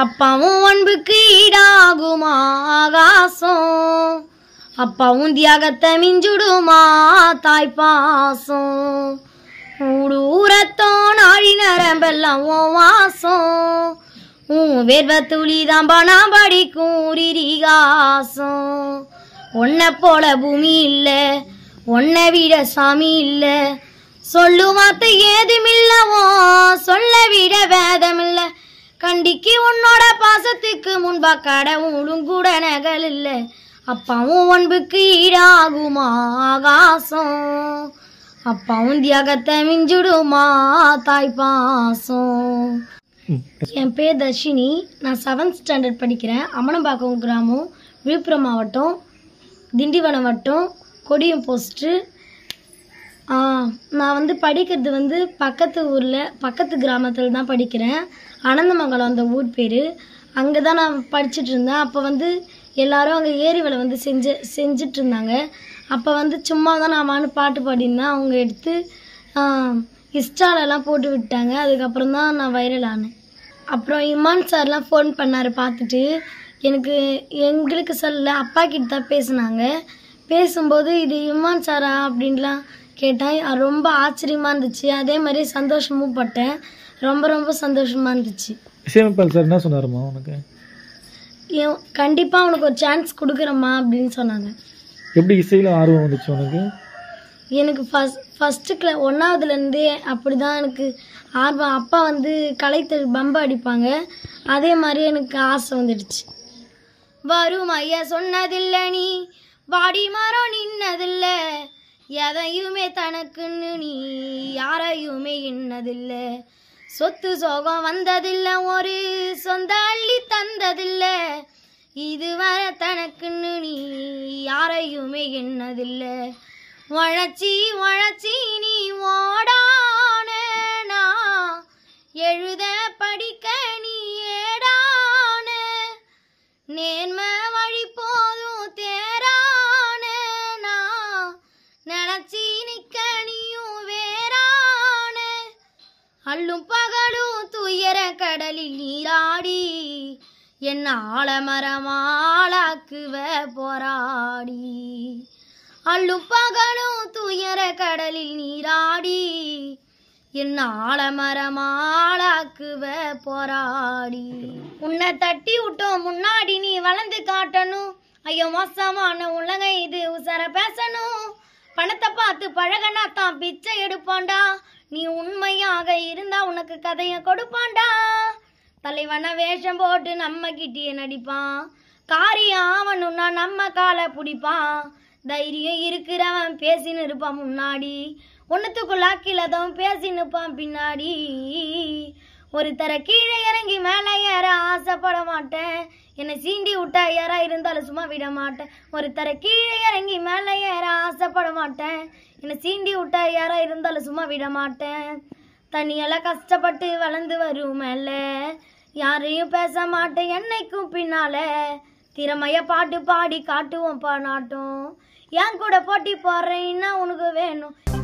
அப்பாவும் அன்புக்கு ஈடாகும் ஆகாசம் அப்பாவும் தியாகத்தை மிஞ்சுடுமா பாசம் ஊடூரத்தோ நாழி நரம்பெல்லாம் ஓ வாசம் உன் வேர்வ துளிதாம்பா நான் படிக்கும் ரிரிகாசம் உன்னை போல பூமி இல்லை உன்னை விட சாமி இல்லை சொல்லு வார்த்தை ஏதுமில்லவோ சொல்ல விட வேதம் வண்டிக்கு உன்னோட பாசத்துக்கு முன்பா கடவும் உளுங்கூட நகல் இல்லை அப்பாவும் ஒன்புக்கு ஈடாகுமா ஆகாசம் அப்பாவும் தியாகத்தை மிஞ்சுடுமா தாய் பாசம் என் பேர் தர்ஷினி நான் செவன்த் ஸ்டாண்டர்ட் படிக்கிறேன் அமனம்பாக்கம் கிராமம் விழுப்புரம் மாவட்டம் திண்டிவனம் வட்டம் கொடியம் போஸ்ட்டு நான் வந்து படிக்கிறது வந்து பக்கத்து ஊரில் பக்கத்து கிராமத்தில் தான் படிக்கிறேன் அனந்தமங்கலம் அந்த ஊர் பேர் அங்கே தான் நான் படிச்சுட்டு இருந்தேன் அப்போ வந்து எல்லாரும் அங்கே ஏரி வேலை வந்து செஞ்சு செஞ்சிட்டு இருந்தாங்க அப்போ வந்து சும்மா தான் நான் நாமான்னு பாட்டு பாடினா அவங்க எடுத்து இன்ஸ்டாலெல்லாம் போட்டு விட்டாங்க அதுக்கப்புறம் தான் நான் வைரல் ஆனேன் அப்புறம் இமான் சார்லாம் ஃபோன் பண்ணார் பார்த்துட்டு எனக்கு எங்களுக்கு சொல்ல அப்பா கிட்ட தான் பேசினாங்க பேசும்போது இது இமான் சாரா அப்படின்லாம் கேட்டேன் ரொம்ப ஆச்சரியமாக இருந்துச்சு அதே மாதிரி சந்தோஷமும் பட்டேன் ரொம்ப ரொம்ப சந்தோஷமாக இருந்துச்சு இசையமைப்பாளர் சார் என்ன சொன்னாருமா உனக்கு கண்டிப்பாக உனக்கு ஒரு சான்ஸ் கொடுக்குறம்மா அப்படின்னு சொன்னாங்க எப்படி இசையில் ஆர்வம் வந்துச்சு உனக்கு எனக்கு ஃபஸ்ட் ஃபஸ்ட்டு கிள ஒன்றாவதுலேருந்தே அப்படி தான் எனக்கு ஆர்வம் அப்பா வந்து கலைத்து பம்பு அடிப்பாங்க அதே மாதிரி எனக்கு ஆசை வந்துடுச்சு வரும் ஐயா சொன்னதில்லை நீ வாடி மரம் நின்னதில்லை எதையுமே தனக்குன்னு நீ யாரையுமே இன்னதில்ல சொத்து சோகம் வந்ததில்ல ஒரு சொந்த அள்ளி தந்ததில்ல இதுவரை தனக்குன்னு நீ யாரையுமே என்னதில்ல வளர்ச்சி வள சீனிக்கணியும் வேறான அள்ளும் பகலும் துயர கடலில் நீராடி என்ன ஆழமரமாளாக்குவ போராடி அள்ளும் பகலும் துயர கடலில் நீராடி என் ஆழமரமாளாக்குவ போராடி உன்னை தட்டி விட்டோம் முன்னாடி நீ வளர்ந்து காட்டணும் ஐயோ மோசமான உலகம் இது உசர பேசணும் பணத்தை பார்த்து பழகனா தான் பிச்சை எடுப்பான்டா நீ உண்மையாக இருந்தா உனக்கு கதைய கொடுப்பான்டா தலைவன வேஷம் போட்டு நம்ம கிட்டிய நடிப்பான் காரியம் ஆவணும்னா நம்ம காலை பிடிப்பான் தைரியம் இருக்கிறவன் பேசின்னு இருப்பான் முன்னாடி ஒன்றுத்துக்குள்ள அக்கிலதும் பேசின்னு இருப்பான் பின்னாடி ஒருத்தரை கீழே இறங்கி மேலே ஏற ஆசைப்பட மாட்டேன் என்னை சீண்டி விட்டா யாரா இருந்தாலும் சும்மா விட மாட்டேன் ஒருத்தரை கீழே இறங்கி மேலே ஏற ஆசைப்பட மாட்டேன் என்னை சீண்டி விட்டா யாரா இருந்தாலும் சும்மா விட மாட்டேன் தனியெல்லாம் கஷ்டப்பட்டு வளர்ந்து வரும் மேலே யாரையும் பேச மாட்டேன் என்னைக்கும் பின்னால திறமைய பாட்டு பாடி காட்டுவோம் பாட்டும் என் கூட போட்டி போடுறேன்னா உனக்கு வேணும்